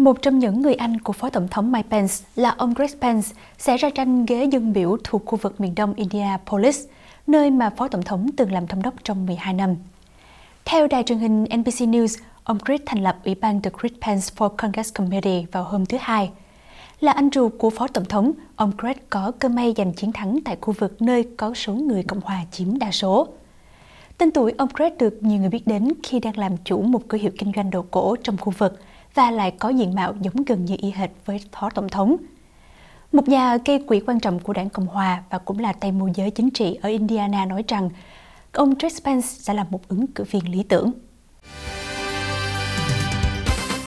Một trong những người Anh của Phó Tổng thống Mike Pence là ông Greg Pence sẽ ra tranh ghế dân biểu thuộc khu vực miền đông Indianapolis, nơi mà Phó Tổng thống từng làm thống đốc trong 12 năm. Theo đài truyền hình NBC News, ông Greg thành lập Ủy ban The Greg Pence for Congress Committee vào hôm thứ Hai. Là anh ruột của Phó Tổng thống, ông Greg có cơ may giành chiến thắng tại khu vực nơi có số người Cộng hòa chiếm đa số. Tên tuổi ông Greg được nhiều người biết đến khi đang làm chủ một cửa hiệu kinh doanh đồ cổ trong khu vực – và lại có diện mạo giống gần như y hệt với phó tổng thống. Một nhà gây quỹ quan trọng của đảng Cộng Hòa và cũng là tay môi giới chính trị ở Indiana nói rằng ông Trey Spence sẽ là một ứng cử viên lý tưởng.